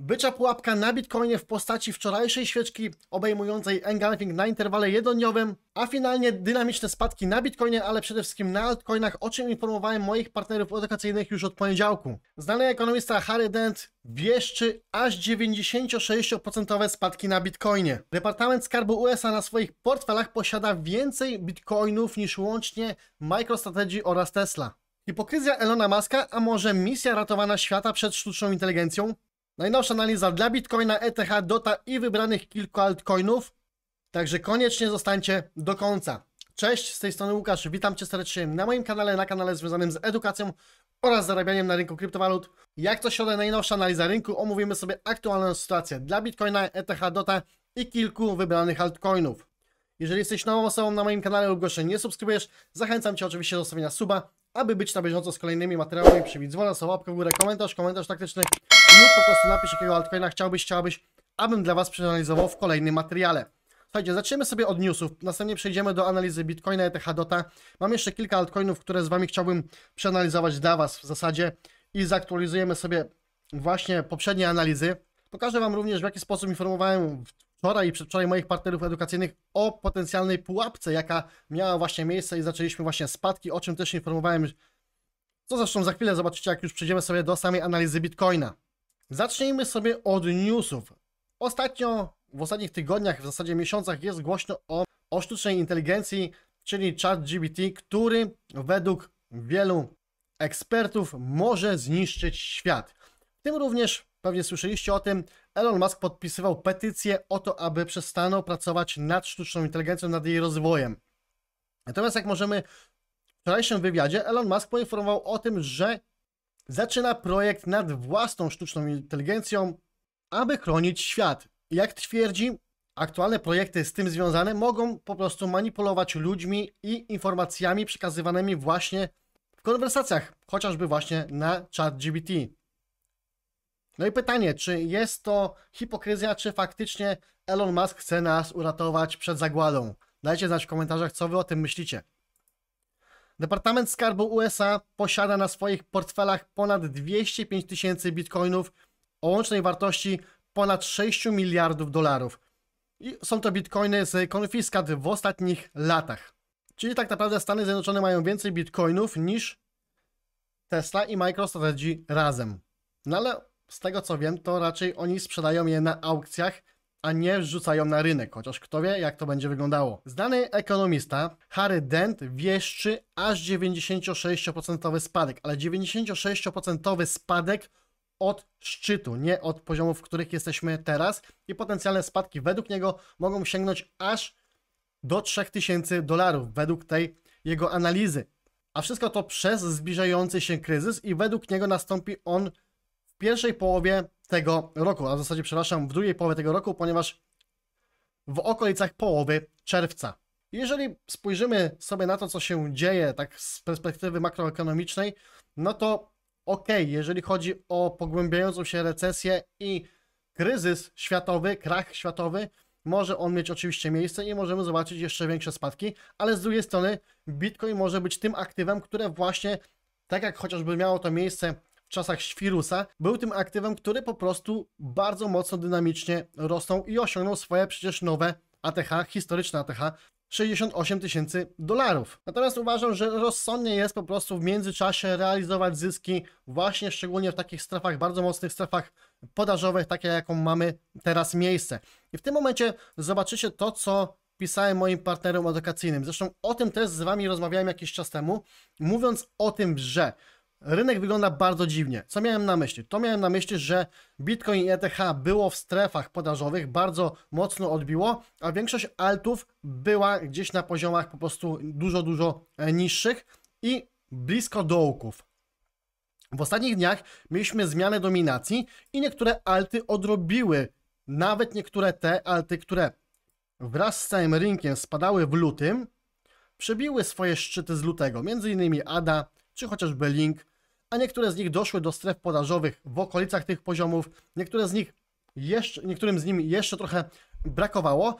Bycza pułapka na Bitcoinie w postaci wczorajszej świeczki obejmującej engulfing na interwale jednodniowym, a finalnie dynamiczne spadki na Bitcoinie, ale przede wszystkim na altcoinach, o czym informowałem moich partnerów edukacyjnych już od poniedziałku. Znany ekonomista Harry Dent wieszczy aż 96% spadki na Bitcoinie. Departament Skarbu USA na swoich portfelach posiada więcej Bitcoinów niż łącznie MicroStrategy oraz Tesla. Hipokryzja Elona Muska, a może misja ratowana świata przed sztuczną inteligencją? Najnowsza analiza dla Bitcoina, ETH, DOTA i wybranych kilku altcoinów. Także koniecznie zostańcie do końca. Cześć, z tej strony Łukasz, witam Cię serdecznie na moim kanale, na kanale związanym z edukacją oraz zarabianiem na rynku kryptowalut. Jak to środę najnowsza analiza rynku, omówimy sobie aktualną sytuację dla Bitcoina, ETH, DOTA i kilku wybranych altcoinów. Jeżeli jesteś nową osobą na moim kanale lub jeszcze nie subskrybujesz, zachęcam Cię oczywiście do zostawienia suba, aby być na bieżąco z kolejnymi materiałami. Przybić dzwona, łapkę w górę, komentarz, komentarz taktyczny lub po prostu napisz jakiego altcoina chciałbyś, chciałbyś, abym dla Was przeanalizował w kolejnym materiale. Słuchajcie, zaczniemy sobie od newsów, następnie przejdziemy do analizy Bitcoina, ETH, DOTA. Mam jeszcze kilka altcoinów, które z Wami chciałbym przeanalizować dla Was w zasadzie i zaktualizujemy sobie właśnie poprzednie analizy. Pokażę Wam również, w jaki sposób informowałem wczoraj i przedwczoraj moich partnerów edukacyjnych o potencjalnej pułapce, jaka miała właśnie miejsce i zaczęliśmy właśnie spadki, o czym też informowałem, co zresztą za chwilę zobaczycie, jak już przejdziemy sobie do samej analizy Bitcoina. Zacznijmy sobie od newsów. Ostatnio, w ostatnich tygodniach, w zasadzie miesiącach jest głośno o, o sztucznej inteligencji, czyli ChatGPT, który według wielu ekspertów może zniszczyć świat. W tym również, pewnie słyszeliście o tym, Elon Musk podpisywał petycję o to, aby przestano pracować nad sztuczną inteligencją, nad jej rozwojem. Natomiast jak możemy w wczorajszym wywiadzie, Elon Musk poinformował o tym, że zaczyna projekt nad własną sztuczną inteligencją, aby chronić świat. Jak twierdzi, aktualne projekty z tym związane mogą po prostu manipulować ludźmi i informacjami przekazywanymi właśnie w konwersacjach, chociażby właśnie na ChatGPT. No i pytanie, czy jest to hipokryzja, czy faktycznie Elon Musk chce nas uratować przed zagładą? Dajcie znać w komentarzach, co wy o tym myślicie. Departament Skarbu USA posiada na swoich portfelach ponad 205 tysięcy bitcoinów o łącznej wartości ponad 6 miliardów dolarów. I są to bitcoiny z konfiskat w ostatnich latach. Czyli tak naprawdę Stany Zjednoczone mają więcej bitcoinów niż Tesla i MicroStrategy razem. No ale z tego co wiem, to raczej oni sprzedają je na aukcjach, a nie rzucają na rynek, chociaż kto wie, jak to będzie wyglądało. Znany ekonomista Harry Dent wieszczy aż 96% spadek, ale 96% spadek od szczytu, nie od poziomów, w których jesteśmy teraz i potencjalne spadki według niego mogą sięgnąć aż do 3000 dolarów według tej jego analizy. A wszystko to przez zbliżający się kryzys i według niego nastąpi on w pierwszej połowie tego roku, a w zasadzie, przepraszam, w drugiej połowie tego roku, ponieważ w okolicach połowy czerwca. Jeżeli spojrzymy sobie na to, co się dzieje tak z perspektywy makroekonomicznej, no to ok, jeżeli chodzi o pogłębiającą się recesję i kryzys światowy, krach światowy, może on mieć oczywiście miejsce i możemy zobaczyć jeszcze większe spadki, ale z drugiej strony Bitcoin może być tym aktywem, które właśnie, tak jak chociażby miało to miejsce czasach świrusa, był tym aktywem, który po prostu bardzo mocno dynamicznie rosnął i osiągnął swoje przecież nowe ATH, historyczne ATH 68 tysięcy dolarów. Natomiast uważam, że rozsądnie jest po prostu w międzyczasie realizować zyski właśnie szczególnie w takich strefach, bardzo mocnych strefach podażowych, takie jaką mamy teraz miejsce. I w tym momencie zobaczycie to, co pisałem moim partnerom edukacyjnym. Zresztą o tym też z Wami rozmawiałem jakiś czas temu, mówiąc o tym, że Rynek wygląda bardzo dziwnie. Co miałem na myśli? To miałem na myśli, że Bitcoin i ETH było w strefach podażowych, bardzo mocno odbiło, a większość altów była gdzieś na poziomach po prostu dużo, dużo e, niższych i blisko dołków. W ostatnich dniach mieliśmy zmianę dominacji i niektóre alty odrobiły, nawet niektóre te alty, które wraz z całym rynkiem spadały w lutym, przebiły swoje szczyty z lutego, między innymi ADA, czy chociażby Link, a niektóre z nich doszły do stref podażowych w okolicach tych poziomów, niektóre z nich jeszcze, niektórym z nich jeszcze trochę brakowało.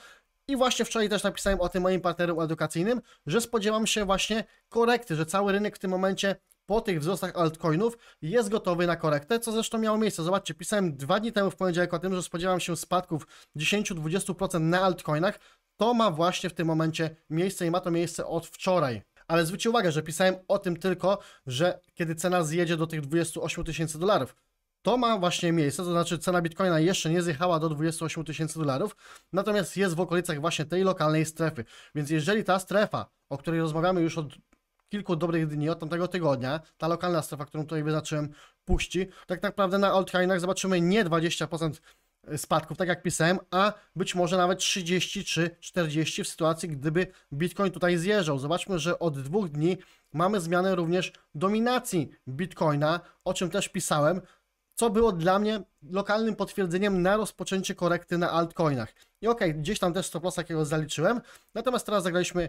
I właśnie wczoraj też napisałem o tym moim partnerom edukacyjnym, że spodziewam się właśnie korekty, że cały rynek w tym momencie po tych wzrostach altcoinów jest gotowy na korektę, co zresztą miało miejsce. Zobaczcie, pisałem dwa dni temu w poniedziałek o tym, że spodziewam się spadków 10-20% na altcoinach. To ma właśnie w tym momencie miejsce i ma to miejsce od wczoraj ale zwróćcie uwagę, że pisałem o tym tylko, że kiedy cena zjedzie do tych 28 tysięcy dolarów. To ma właśnie miejsce, to znaczy cena bitcoina jeszcze nie zjechała do 28 tysięcy dolarów, natomiast jest w okolicach właśnie tej lokalnej strefy. Więc jeżeli ta strefa, o której rozmawiamy już od kilku dobrych dni, od tamtego tygodnia, ta lokalna strefa, którą tutaj wyznaczyłem, puści, tak naprawdę na altcoinach zobaczymy nie 20% spadków, tak jak pisałem, a być może nawet 30 czy 40 w sytuacji, gdyby Bitcoin tutaj zjeżdżał. Zobaczmy, że od dwóch dni mamy zmianę również dominacji Bitcoina, o czym też pisałem, co było dla mnie lokalnym potwierdzeniem na rozpoczęcie korekty na altcoinach. I okej, okay, gdzieś tam też stop loss jakiegoś zaliczyłem, natomiast teraz zagraliśmy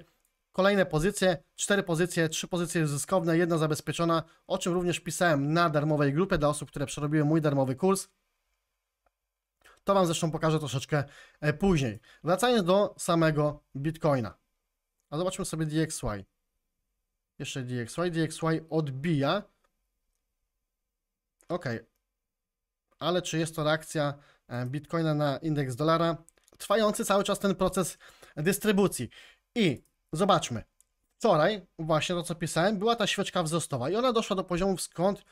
kolejne pozycje, cztery pozycje, trzy pozycje zyskowne, jedna zabezpieczona, o czym również pisałem na darmowej grupie dla osób, które przerobiły mój darmowy kurs. To Wam zresztą pokażę troszeczkę e, później. Wracając do samego Bitcoina. A zobaczmy sobie DXY. Jeszcze DXY. DXY odbija. Ok. Ale czy jest to reakcja e, Bitcoina na indeks dolara? Trwający cały czas ten proces dystrybucji. I zobaczmy. Wczoraj, właśnie to co pisałem, była ta świeczka wzrostowa i ona doszła do poziomu, skąd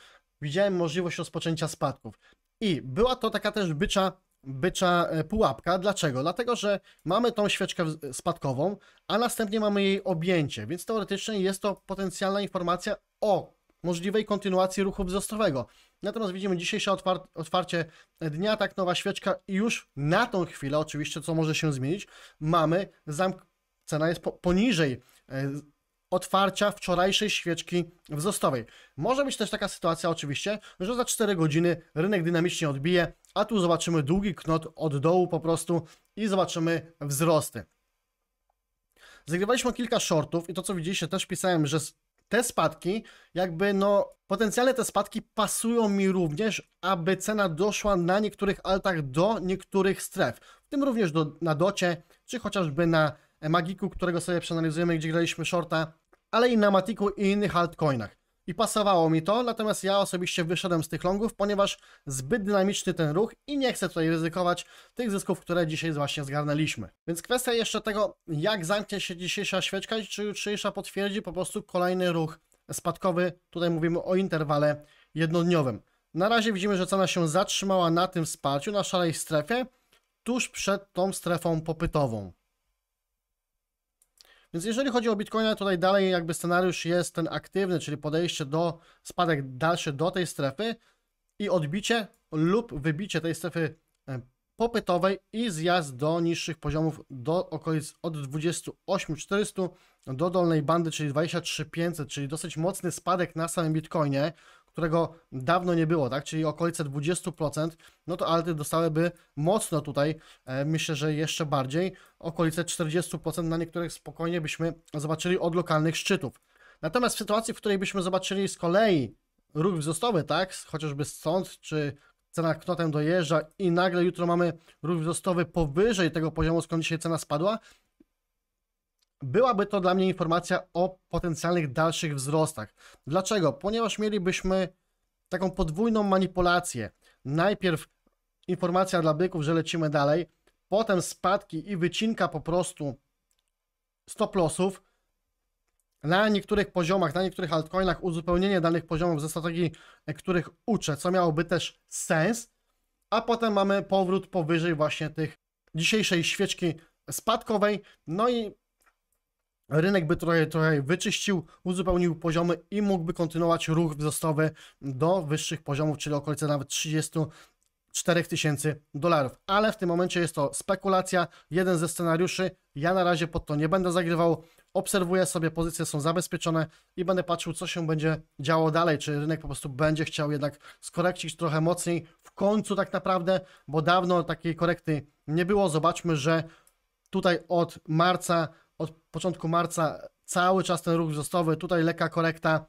widziałem możliwość rozpoczęcia spadków. I była to taka też bycza bycza e, pułapka. Dlaczego? Dlatego, że mamy tą świeczkę spadkową, a następnie mamy jej objęcie, więc teoretycznie jest to potencjalna informacja o możliwej kontynuacji ruchu wzrostowego. Natomiast widzimy dzisiejsze otwar otwarcie dnia, tak nowa świeczka i już na tą chwilę, oczywiście co może się zmienić, mamy zamk... cena jest po poniżej e, otwarcia wczorajszej świeczki wzrostowej. Może być też taka sytuacja oczywiście, że za 4 godziny rynek dynamicznie odbije, a tu zobaczymy długi knot od dołu po prostu i zobaczymy wzrosty. Zagrywaliśmy kilka shortów i to co widzieliście też pisałem, że te spadki, jakby no, potencjalnie te spadki pasują mi również, aby cena doszła na niektórych altach do niektórych stref, w tym również do, na docie, czy chociażby na Magiku, którego sobie przeanalizujemy, gdzie graliśmy shorta, ale i na Matiku i innych altcoinach. I pasowało mi to, natomiast ja osobiście wyszedłem z tych longów, ponieważ zbyt dynamiczny ten ruch i nie chcę tutaj ryzykować tych zysków, które dzisiaj właśnie zgarnęliśmy. Więc kwestia jeszcze tego, jak zamknie się dzisiejsza świeczka, czy jutrzejsza potwierdzi po prostu kolejny ruch spadkowy. Tutaj mówimy o interwale jednodniowym. Na razie widzimy, że cena się zatrzymała na tym wsparciu, na szarej strefie, tuż przed tą strefą popytową. Więc jeżeli chodzi o Bitcoina, tutaj dalej jakby scenariusz jest ten aktywny, czyli podejście do spadek dalszy do tej strefy i odbicie lub wybicie tej strefy e, popytowej i zjazd do niższych poziomów do okolic od 28400 do dolnej bandy, czyli 23500, czyli dosyć mocny spadek na samym Bitcoinie którego dawno nie było, tak? Czyli okolice 20%, no to alty dostałyby mocno tutaj, e, myślę, że jeszcze bardziej, okolice 40% na niektórych spokojnie byśmy zobaczyli od lokalnych szczytów. Natomiast w sytuacji, w której byśmy zobaczyli z kolei ruch wzrostowy, tak? Chociażby stąd, czy cena knotem dojeżdża i nagle jutro mamy ruch wzrostowy powyżej tego poziomu, skąd dzisiaj cena spadła, byłaby to dla mnie informacja o potencjalnych dalszych wzrostach. Dlaczego? Ponieważ mielibyśmy taką podwójną manipulację. Najpierw informacja dla byków, że lecimy dalej, potem spadki i wycinka po prostu stop lossów. Na niektórych poziomach, na niektórych altcoinach uzupełnienie danych poziomów ze strategii, e, których uczę, co miałoby też sens. A potem mamy powrót powyżej właśnie tych dzisiejszej świeczki spadkowej. No i rynek by trochę, trochę wyczyścił, uzupełnił poziomy i mógłby kontynuować ruch wzrostowy do wyższych poziomów, czyli okolice nawet 30 4000 dolarów. Ale w tym momencie jest to spekulacja, jeden ze scenariuszy. Ja na razie pod to nie będę zagrywał. Obserwuję sobie, pozycje są zabezpieczone i będę patrzył, co się będzie działo dalej. Czy rynek po prostu będzie chciał jednak skorekcić trochę mocniej w końcu, tak naprawdę, bo dawno takiej korekty nie było. Zobaczmy, że tutaj od marca od początku marca cały czas ten ruch wzrostowy, tutaj lekka korekta,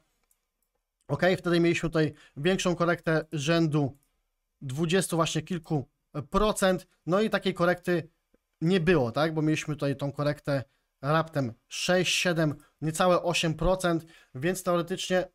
ok, wtedy mieliśmy tutaj większą korektę rzędu 20 właśnie kilku procent, no i takiej korekty nie było, tak, bo mieliśmy tutaj tą korektę raptem 6, 7, niecałe 8%, więc teoretycznie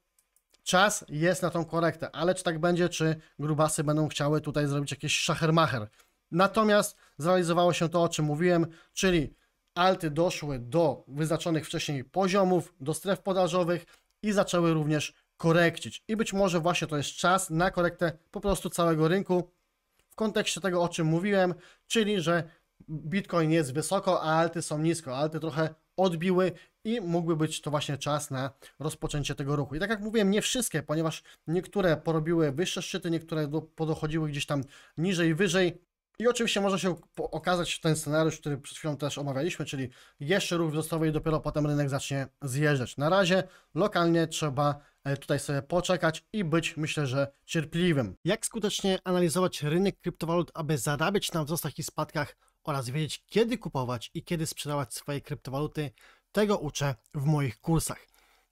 czas jest na tą korektę, ale czy tak będzie, czy grubasy będą chciały tutaj zrobić jakiś szachermacher. Natomiast zrealizowało się to, o czym mówiłem, czyli alty doszły do wyznaczonych wcześniej poziomów, do stref podażowych i zaczęły również korekcić. I być może właśnie to jest czas na korektę po prostu całego rynku w kontekście tego, o czym mówiłem, czyli że Bitcoin jest wysoko, a alty są nisko. Alty trochę odbiły i mógłby być to właśnie czas na rozpoczęcie tego ruchu. I tak jak mówiłem, nie wszystkie, ponieważ niektóre porobiły wyższe szczyty, niektóre podochodziły gdzieś tam niżej, wyżej. I oczywiście może się okazać ten scenariusz, który przed chwilą też omawialiśmy, czyli jeszcze ruch wzrostowy i dopiero potem rynek zacznie zjeżdżać. Na razie lokalnie trzeba e, tutaj sobie poczekać i być, myślę, że cierpliwym. Jak skutecznie analizować rynek kryptowalut, aby zarabiać na wzrostach i spadkach oraz wiedzieć, kiedy kupować i kiedy sprzedawać swoje kryptowaluty, tego uczę w moich kursach.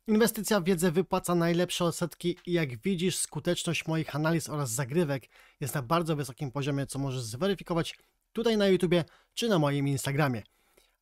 Inwestycja w wiedzę wypłaca najlepsze odsetki i jak widzisz, skuteczność moich analiz oraz zagrywek jest na bardzo wysokim poziomie, co możesz zweryfikować tutaj na YouTubie czy na moim Instagramie.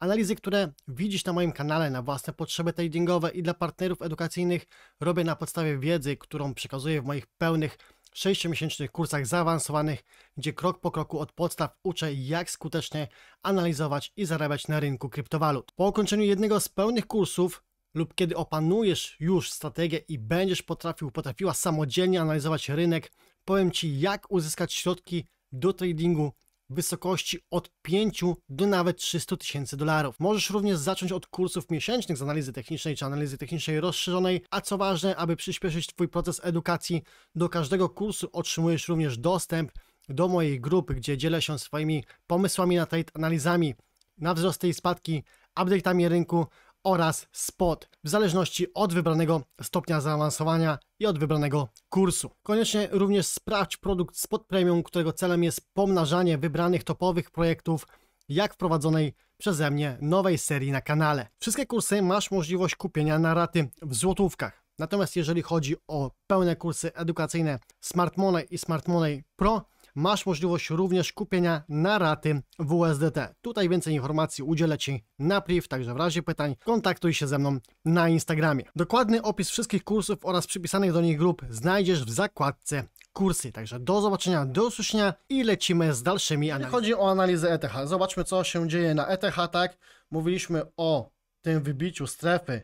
Analizy, które widzisz na moim kanale na własne potrzeby tradingowe i dla partnerów edukacyjnych robię na podstawie wiedzy, którą przekazuję w moich pełnych 6-miesięcznych kursach zaawansowanych, gdzie krok po kroku od podstaw uczę, jak skutecznie analizować i zarabiać na rynku kryptowalut. Po ukończeniu jednego z pełnych kursów lub kiedy opanujesz już strategię i będziesz potrafił, potrafiła samodzielnie analizować rynek, powiem Ci, jak uzyskać środki do tradingu w wysokości od 5 do nawet 300 tysięcy dolarów. Możesz również zacząć od kursów miesięcznych z analizy technicznej czy analizy technicznej rozszerzonej, a co ważne, aby przyspieszyć Twój proces edukacji, do każdego kursu otrzymujesz również dostęp do mojej grupy, gdzie dzielę się swoimi pomysłami na trade, analizami na wzrosty i spadki, update'ami rynku oraz spot, w zależności od wybranego stopnia zaawansowania i od wybranego kursu. Koniecznie również sprawdź produkt spot premium, którego celem jest pomnażanie wybranych topowych projektów, jak wprowadzonej przeze mnie nowej serii na kanale. Wszystkie kursy masz możliwość kupienia na raty w złotówkach. Natomiast jeżeli chodzi o pełne kursy edukacyjne Smart Money i Smart Money Pro, masz możliwość również kupienia na raty w USDT. Tutaj więcej informacji udzielę Ci na priv, także w razie pytań kontaktuj się ze mną na Instagramie. Dokładny opis wszystkich kursów oraz przypisanych do nich grup znajdziesz w zakładce kursy. Także do zobaczenia, do usłyszenia i lecimy z dalszymi analizami. Chodzi o analizę ETH. Zobaczmy, co się dzieje na ETH, tak? Mówiliśmy o tym wybiciu strefy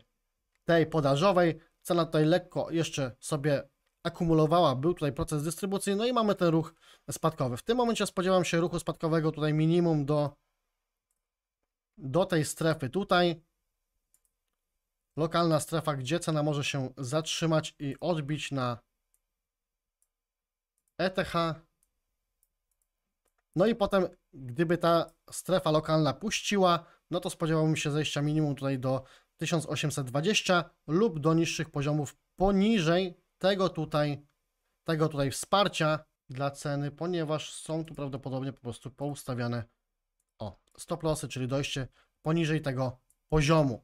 tej podażowej. Cena tutaj lekko jeszcze sobie akumulowała. Był tutaj proces dystrybucyjny, no i mamy ten ruch spadkowy. W tym momencie spodziewam się ruchu spadkowego tutaj minimum do, do tej strefy tutaj. Lokalna strefa, gdzie cena może się zatrzymać i odbić na ETH. No i potem, gdyby ta strefa lokalna puściła, no to spodziewałbym się zejścia minimum tutaj do 1820 lub do niższych poziomów poniżej tego tutaj, tego tutaj wsparcia dla ceny, ponieważ są tu prawdopodobnie po prostu poustawiane o stop lossy, czyli dojście poniżej tego poziomu.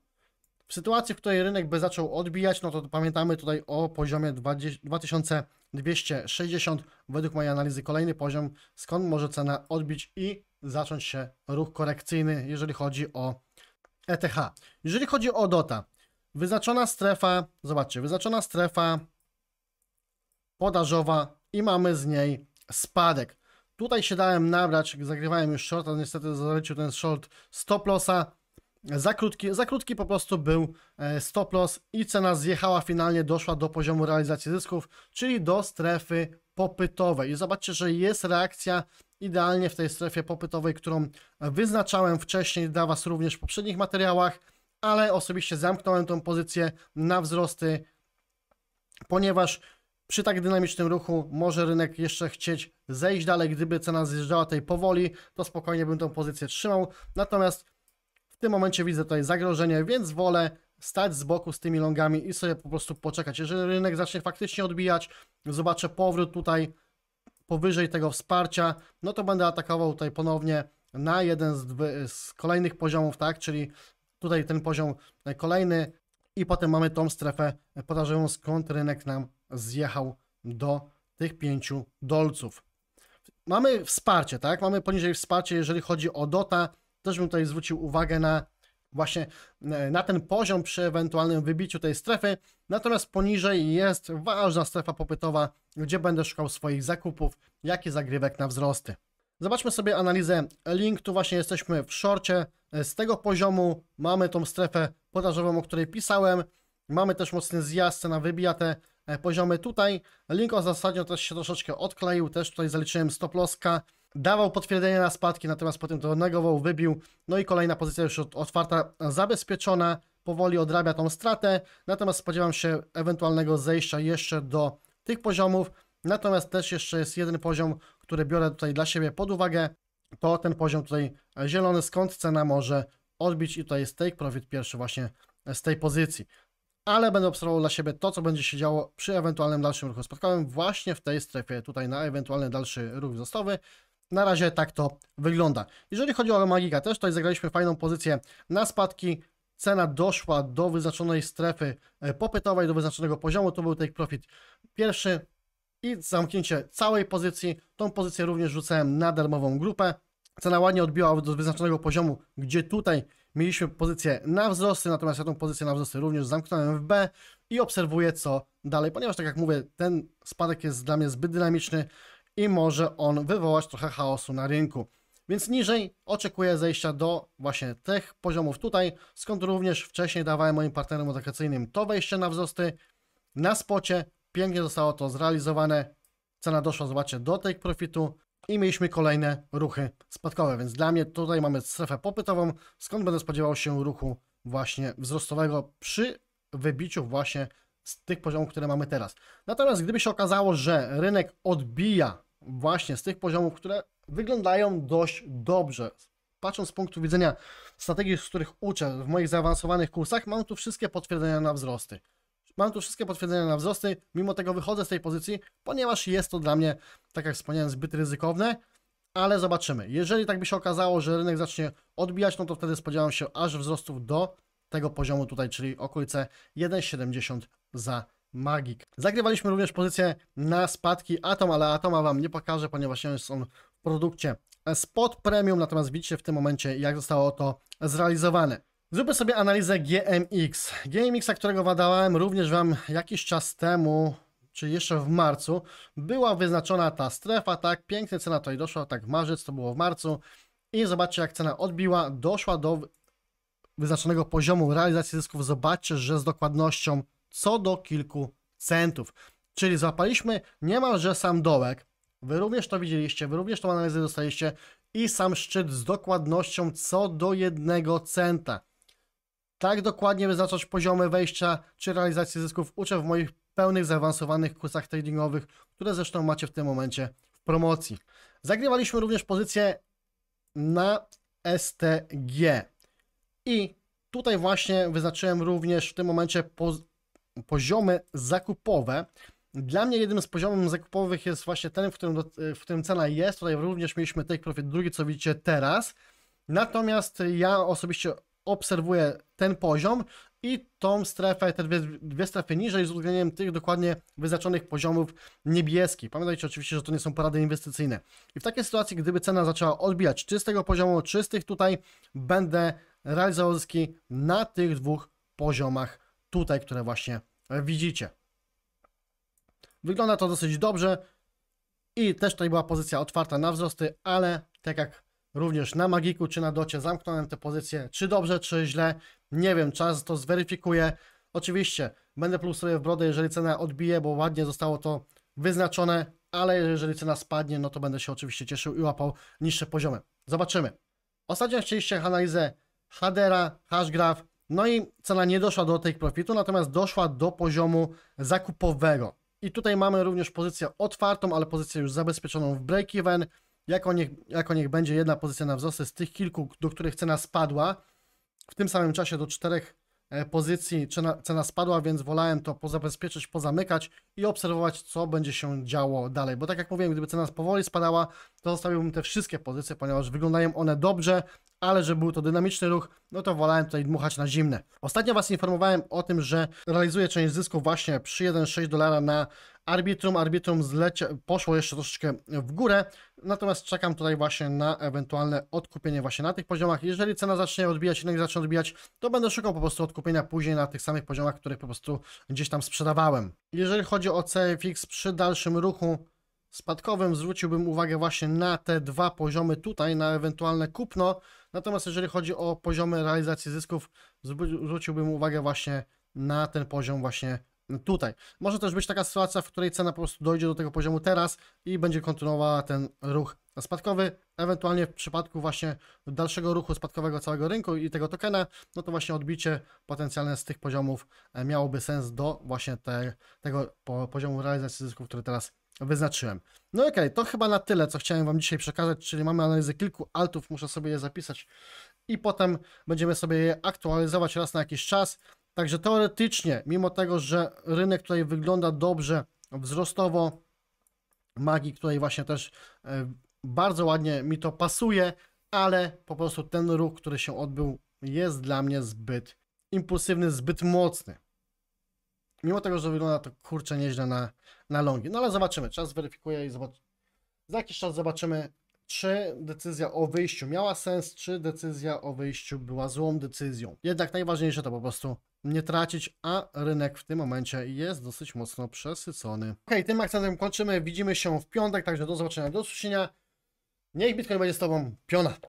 W sytuacji, w której rynek by zaczął odbijać, no to pamiętamy tutaj o poziomie 20, 2260, według mojej analizy kolejny poziom, skąd może cena odbić i zacząć się ruch korekcyjny, jeżeli chodzi o ETH. Jeżeli chodzi o DOTA, wyznaczona strefa, zobaczcie, wyznaczona strefa podażowa i mamy z niej spadek. Tutaj się dałem nabrać, zagrywałem już ale niestety zalecił ten short stop lossa. Za krótki, za krótki po prostu był e, stop loss i cena zjechała finalnie, doszła do poziomu realizacji zysków, czyli do strefy popytowej. I zobaczcie, że jest reakcja idealnie w tej strefie popytowej, którą wyznaczałem wcześniej dla Was również w poprzednich materiałach, ale osobiście zamknąłem tą pozycję na wzrosty, ponieważ przy tak dynamicznym ruchu może rynek jeszcze chcieć zejść dalej. Gdyby cena zjeżdżała tej powoli, to spokojnie bym tą pozycję trzymał. Natomiast w tym momencie widzę tutaj zagrożenie, więc wolę stać z boku z tymi longami i sobie po prostu poczekać. Jeżeli rynek zacznie faktycznie odbijać, zobaczę powrót tutaj powyżej tego wsparcia, no to będę atakował tutaj ponownie na jeden z, z kolejnych poziomów, tak, czyli tutaj ten poziom e, kolejny i potem mamy tą strefę podażową, skąd rynek nam zjechał do tych pięciu dolców. Mamy wsparcie, tak? Mamy poniżej wsparcie, jeżeli chodzi o DOTA. Też bym tutaj zwrócił uwagę na właśnie e, na ten poziom przy ewentualnym wybiciu tej strefy. Natomiast poniżej jest ważna strefa popytowa, gdzie będę szukał swoich zakupów, jak i zagrywek na wzrosty. Zobaczmy sobie analizę link. Tu właśnie jesteśmy w szorcie. E, z tego poziomu mamy tą strefę podażową, o której pisałem. Mamy też mocny zjazd, cena wybija te E, poziomy. Tutaj Link zasadnio też się troszeczkę odkleił, też tutaj zaliczyłem stop losska. Dawał potwierdzenie na spadki, natomiast potem to negował, wybił. No i kolejna pozycja już otwarta, zabezpieczona. Powoli odrabia tą stratę, natomiast spodziewam się ewentualnego zejścia jeszcze do tych poziomów. Natomiast też jeszcze jest jeden poziom, który biorę tutaj dla siebie pod uwagę. To ten poziom tutaj e, zielony, skąd cena może odbić i tutaj jest take profit pierwszy właśnie z tej pozycji ale będę obserwował dla siebie to, co będzie się działo przy ewentualnym dalszym ruchu spadkowym właśnie w tej strefie, tutaj na ewentualny dalszy ruch wzrostowy. Na razie tak to wygląda. Jeżeli chodzi o Magika też, tutaj zagraliśmy fajną pozycję na spadki. Cena doszła do wyznaczonej strefy e, popytowej, do wyznaczonego poziomu. To był take profit pierwszy i zamknięcie całej pozycji. Tą pozycję również rzucałem na darmową grupę. Cena ładnie odbiła do wyznaczonego poziomu, gdzie tutaj Mieliśmy pozycję na wzrosty, natomiast ja tą pozycję na wzrosty również zamknąłem w B i obserwuję co dalej, ponieważ tak jak mówię, ten spadek jest dla mnie zbyt dynamiczny i może on wywołać trochę chaosu na rynku. Więc niżej oczekuję zejścia do właśnie tych poziomów tutaj, skąd również wcześniej dawałem moim partnerom edukacyjnym to wejście na wzrosty na spocie. Pięknie zostało to zrealizowane. Cena doszła, zobaczcie, do tej profitu i mieliśmy kolejne ruchy spadkowe, więc dla mnie tutaj mamy strefę popytową, skąd będę spodziewał się ruchu właśnie wzrostowego przy wybiciu właśnie z tych poziomów, które mamy teraz. Natomiast gdyby się okazało, że rynek odbija właśnie z tych poziomów, które wyglądają dość dobrze, patrząc z punktu widzenia strategii, z których uczę w moich zaawansowanych kursach, mam tu wszystkie potwierdzenia na wzrosty. Mam tu wszystkie potwierdzenia na wzrosty, mimo tego wychodzę z tej pozycji, ponieważ jest to dla mnie, tak jak wspomniałem, zbyt ryzykowne, ale zobaczymy. Jeżeli tak by się okazało, że rynek zacznie odbijać, no to wtedy spodziewam się aż wzrostów do tego poziomu tutaj, czyli okolice 1,70 za Magic. Zagrywaliśmy również pozycję na spadki Atom, ale Atoma Wam nie pokażę, ponieważ jest on w produkcie spot premium, natomiast widzicie w tym momencie, jak zostało to zrealizowane. Zróbmy sobie analizę GMX. GMX, którego badałem również Wam jakiś czas temu, czy jeszcze w marcu, była wyznaczona ta strefa, tak, pięknie cena tutaj doszła, tak, marzec to było w marcu i zobaczcie jak cena odbiła, doszła do wyznaczonego poziomu realizacji zysków, zobaczcie, że z dokładnością co do kilku centów. Czyli złapaliśmy niemalże sam dołek, Wy również to widzieliście, Wy również tą analizę dostaliście i sam szczyt z dokładnością co do jednego centa tak dokładnie wyznaczać poziomy wejścia czy realizacji zysków uczę w moich pełnych zaawansowanych kursach tradingowych, które zresztą macie w tym momencie w promocji. Zagrywaliśmy również pozycję na STG i tutaj właśnie wyznaczyłem również w tym momencie poz poziomy zakupowe. Dla mnie jednym z poziomów zakupowych jest właśnie ten, w którym, w którym cena jest. Tutaj również mieliśmy take profit drugi, co widzicie teraz. Natomiast ja osobiście obserwuję ten poziom i tą strefę, te dwie, dwie strefy niżej z uwzględnieniem tych dokładnie wyznaczonych poziomów niebieskich. Pamiętajcie oczywiście, że to nie są porady inwestycyjne. I w takiej sytuacji, gdyby cena zaczęła odbijać czystego tego poziomu, czy z tych tutaj, będę realizował zyski na tych dwóch poziomach tutaj, które właśnie widzicie. Wygląda to dosyć dobrze i też tutaj była pozycja otwarta na wzrosty, ale tak jak również na Magiku czy na Docie zamknąłem te pozycje, czy dobrze, czy źle, nie wiem, czas to zweryfikuje. Oczywiście będę plusował w brodę, jeżeli cena odbije, bo ładnie zostało to wyznaczone, ale jeżeli cena spadnie, no to będę się oczywiście cieszył i łapał niższe poziomy. Zobaczymy. Ostatnio chcieliście analizę Hadera, Hashgraph, no i cena nie doszła do tej profitu, natomiast doszła do poziomu zakupowego. I tutaj mamy również pozycję otwartą, ale pozycję już zabezpieczoną w break-even jako niech, jako niech będzie jedna pozycja na wzrosty z tych kilku, do których cena spadła, w tym samym czasie do czterech e, pozycji cena, cena spadła, więc wolałem to pozabezpieczyć, pozamykać i obserwować, co będzie się działo dalej. Bo tak jak mówiłem, gdyby cena powoli spadała, to zostawiłbym te wszystkie pozycje, ponieważ wyglądają one dobrze, ale że był to dynamiczny ruch, no to wolałem tutaj dmuchać na zimne. Ostatnio Was informowałem o tym, że realizuję część zysku właśnie przy 1,6 dolara na Arbitrum. Arbitrum zlecia, poszło jeszcze troszeczkę w górę, natomiast czekam tutaj właśnie na ewentualne odkupienie właśnie na tych poziomach. Jeżeli cena zacznie odbijać, rynek zacznie odbijać, to będę szukał po prostu odkupienia później na tych samych poziomach, które po prostu gdzieś tam sprzedawałem. Jeżeli chodzi o CFX przy dalszym ruchu, spadkowym zwróciłbym uwagę właśnie na te dwa poziomy tutaj, na ewentualne kupno. Natomiast jeżeli chodzi o poziomy realizacji zysków, zwróciłbym uwagę właśnie na ten poziom właśnie tutaj. Może też być taka sytuacja, w której cena po prostu dojdzie do tego poziomu teraz i będzie kontynuowała ten ruch spadkowy, ewentualnie w przypadku właśnie dalszego ruchu spadkowego całego rynku i tego tokena, no to właśnie odbicie potencjalne z tych poziomów e, miałoby sens do właśnie te, tego poziomu realizacji zysków, który teraz wyznaczyłem. No okej, okay, to chyba na tyle, co chciałem Wam dzisiaj przekazać, czyli mamy analizę kilku altów, muszę sobie je zapisać i potem będziemy sobie je aktualizować raz na jakiś czas. Także teoretycznie, mimo tego, że rynek tutaj wygląda dobrze wzrostowo, magii, której właśnie też e, bardzo ładnie mi to pasuje, ale po prostu ten ruch, który się odbył, jest dla mnie zbyt impulsywny, zbyt mocny. Mimo tego, że wygląda to kurczę nieźle na, na longi. No ale zobaczymy. Czas zweryfikuję i zobaczę. Za jakiś czas zobaczymy, czy decyzja o wyjściu miała sens, czy decyzja o wyjściu była złą decyzją. Jednak najważniejsze to po prostu nie tracić, a rynek w tym momencie jest dosyć mocno przesycony. Ok, tym akcentem kończymy. Widzimy się w piątek, także do zobaczenia, do usłyszenia. Niech Bitcoin będzie z Tobą piona.